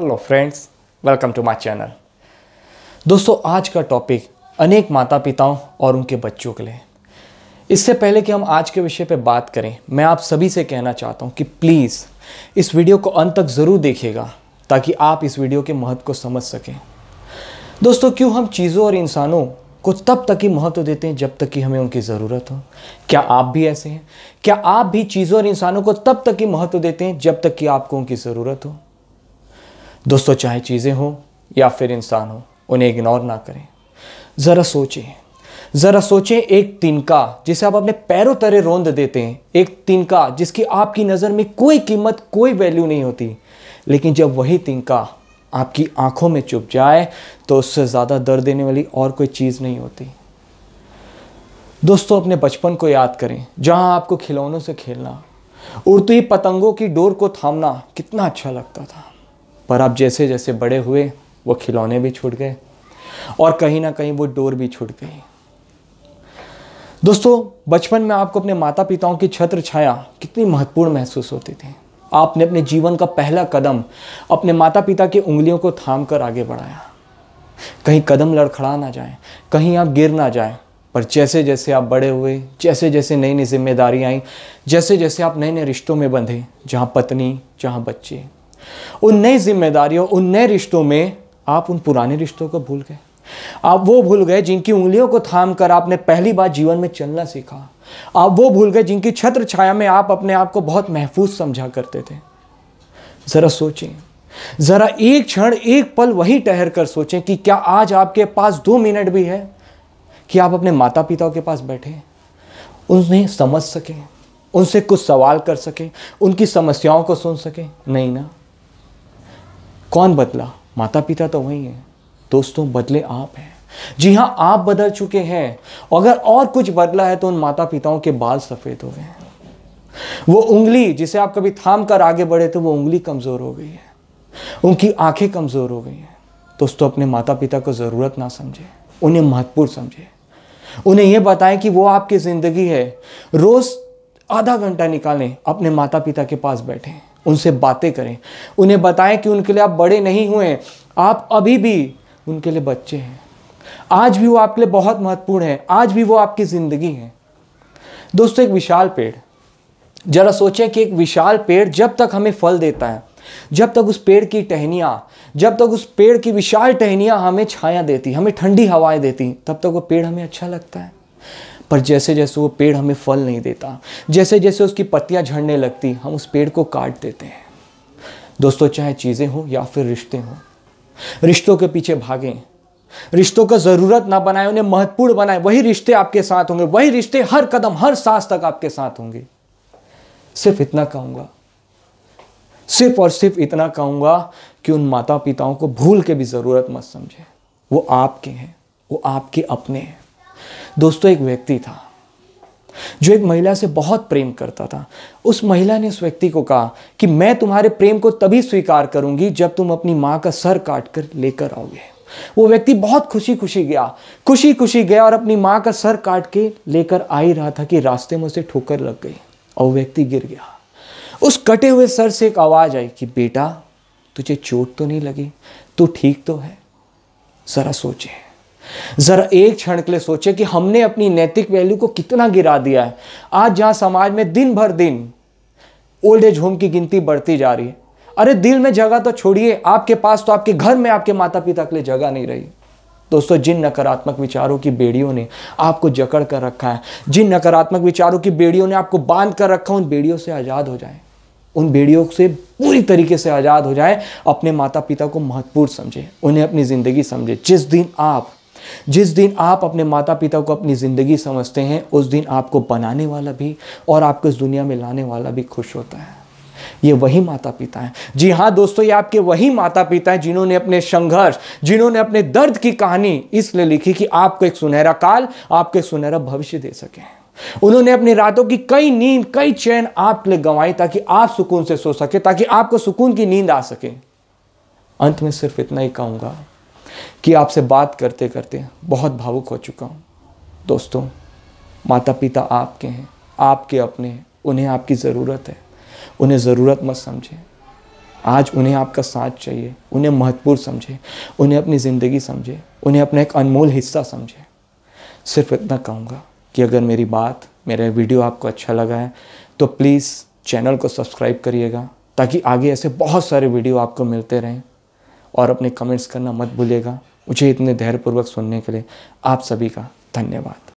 hello friends welcome to my channel दोस्तों आज का टॉपिक अनेक माता पिताओं और उनके बच्चों के लिए इससे पहले कि हम आज के विषय पर बात करें मैं आप सभी से कहना चाहता हूं कि प्लीज़ इस वीडियो को अंत तक ज़रूर देखिएगा ताकि आप इस वीडियो के महत्व को समझ सकें दोस्तों क्यों हम चीज़ों और इंसानों को तब तक ही महत्व देते हैं जब तक कि हमें उनकी ज़रूरत हो क्या आप भी ऐसे हैं क्या आप भी चीज़ों और इंसानों को तब तक ही महत्व देते हैं जब तक कि आपको उनकी ज़रूरत हो दोस्तों चाहे चीज़ें हों या फिर इंसान हो उन्हें इग्नोर ना करें ज़रा सोचें ज़रा सोचें एक तिनका जिसे आप अपने पैरों तरे रोंद देते हैं एक तिनका जिसकी आपकी नज़र में कोई कीमत कोई वैल्यू नहीं होती लेकिन जब वही तिनका आपकी आंखों में चुप जाए तो उससे ज़्यादा दर्द देने वाली और कोई चीज़ नहीं होती दोस्तों अपने बचपन को याद करें जहाँ आपको खिलौनों से खेलना उड़ती पतंगों की डोर को थामना कितना अच्छा लगता था पर आप जैसे जैसे बड़े हुए वो खिलौने भी छूट गए और कहीं ना कहीं वो डोर भी छूट गई दोस्तों बचपन में आपको अपने माता पिताओं की छत्र छाया कितनी महत्वपूर्ण महसूस होती थी आपने अपने जीवन का पहला कदम अपने माता पिता की उंगलियों को थाम कर आगे बढ़ाया कहीं कदम लड़खड़ा ना जाए कहीं आप गिर ना जाए पर जैसे जैसे आप बड़े हुए जैसे जैसे नई नई जिम्मेदारियाँ आई जैसे जैसे आप नए नए रिश्तों में बंधे जहाँ पत्नी जहाँ बच्चे उन नई जिम्मेदारियों उन नए रिश्तों में आप उन पुराने रिश्तों को भूल गए आप वो भूल गए जिनकी उंगलियों को थाम कर आपने पहली बार जीवन में चलना सीखा आप वो भूल गए जिनकी छत्र छाया में आप अपने आप को बहुत महफूज समझा करते थे ज़रा सोचें ज़रा एक क्षण एक पल वही ठहर कर सोचें कि क्या आज आपके पास दो मिनट भी है कि आप अपने माता पिताओं के पास बैठे उन्हें समझ सकें उनसे कुछ सवाल कर सकें उनकी समस्याओं को सुन सकें नहीं ना कौन बदला माता पिता तो वही हैं दोस्तों बदले आप हैं जी हाँ आप बदल चुके हैं अगर और कुछ बदला है तो उन माता पिताओं के बाल सफ़ेद हो गए हैं वो उंगली जिसे आप कभी थाम कर आगे बढ़े थे वो उंगली कमज़ोर हो गई है उनकी आंखें कमज़ोर हो गई हैं दोस्तों अपने माता पिता को ज़रूरत ना समझें उन्हें महत्वपूर्ण समझें उन्हें यह बताएं कि वो आपकी ज़िंदगी है रोज़ आधा घंटा निकालें अपने माता पिता के पास बैठें उनसे बातें करें उन्हें बताएं कि उनके लिए आप बड़े नहीं हुए आप अभी भी उनके लिए बच्चे हैं आज भी वो आपके लिए बहुत महत्वपूर्ण है आज भी वो आपकी ज़िंदगी है दोस्तों एक विशाल पेड़ जरा सोचें कि एक विशाल पेड़ जब तक हमें फल देता है जब तक उस पेड़ की टहनियाँ जब तक उस पेड़ की विशाल टहनियाँ हमें छाया देती हमें ठंडी हवाएं देती तब तक वो पेड़ हमें अच्छा लगता है पर जैसे जैसे वो पेड़ हमें फल नहीं देता जैसे जैसे उसकी पत्तियां झड़ने लगती हम उस पेड़ को काट देते हैं दोस्तों चाहे चीज़ें हों या फिर रिश्ते हों रिश्तों के पीछे भागें रिश्तों का ज़रूरत ना बनाए उन्हें महत्वपूर्ण बनाए वही रिश्ते आपके साथ होंगे वही रिश्ते हर कदम हर सांस तक आपके साथ होंगे सिर्फ इतना कहूंगा सिर्फ और सिर्फ इतना कहूंगा कि उन माता पिताओं को भूल के भी ज़रूरत मत समझे वो आपके हैं वो आपके अपने हैं दोस्तों एक व्यक्ति था जो एक महिला से बहुत प्रेम करता था उस महिला ने उस व्यक्ति को कहा कि मैं तुम्हारे प्रेम को तभी स्वीकार करूंगी जब तुम अपनी मां का सर काट कर लेकर आओगे वो व्यक्ति बहुत खुशी खुशी गया खुशी खुशी गया और अपनी मां का सर काट के लेकर आ ही रहा था कि रास्ते में उसे ठोकर लग गई और वो व्यक्ति गिर गया उस कटे हुए सर से एक आवाज़ आई कि बेटा तुझे चोट तो नहीं लगी तू ठीक तो है ज़रा सोचे ज़रा एक क्षण के लिए सोचे कि हमने अपनी नैतिक वैल्यू को कितना गिरा दिया है आज जहां समाज में दिन भर दिन ओल्ड एज होम की गिनती बढ़ती जा रही है अरे दिल में जगह तो छोड़िए आपके पास तो आपके घर में आपके माता पिता के लिए जगह नहीं रही दोस्तों जिन नकारात्मक विचारों की बेड़ियों ने आपको जकड़ कर रखा है जिन नकारात्मक विचारों की बेड़ियों ने आपको बांध कर रखा उन बेड़ियों से आज़ाद हो जाए उन बेड़ियों से पूरी तरीके से आज़ाद हो जाए अपने माता पिता को महत्वपूर्ण समझे उन्हें अपनी ज़िंदगी समझे जिस दिन आप जिस दिन आप अपने माता पिता को अपनी ज़िंदगी समझते हैं उस दिन आपको बनाने वाला भी और आपको इस दुनिया में लाने वाला भी खुश होता है ये वही माता पिता हैं जी हाँ दोस्तों ये आपके वही माता पिता हैं जिन्होंने अपने संघर्ष जिन्होंने अपने दर्द की कहानी इसलिए लिखी कि आपको एक सुनहरा काल आपको एक सुनहरा भविष्य दे सकें उन्होंने अपनी रातों की कई नींद कई चैन आपके लिए गंवाई ताकि आप सुकून से सो सके ताकि आपको सुकून की नींद आ सके अंत में सिर्फ इतना ही कहूंगा कि आपसे बात करते करते बहुत भावुक हो चुका हूँ दोस्तों माता पिता आपके हैं आपके अपने हैं उन्हें आपकी ज़रूरत है उन्हें ज़रूरत मत समझें आज उन्हें आपका साथ चाहिए उन्हें महत्वपूर्ण समझें उन्हें अपनी ज़िंदगी समझें उन्हें अपना एक अनमोल हिस्सा समझें सिर्फ इतना कहूँगा कि अगर मेरी बात मेरा वीडियो आपको अच्छा लगा है तो प्लीज़ चैनल को सब्सक्राइब करिएगा ताकि आगे ऐसे बहुत सारे वीडियो आपको मिलते रहें और अपने कमेंट्स करना मत भूलिएगा मुझे इतने धैर्यपूर्वक सुनने के लिए आप सभी का धन्यवाद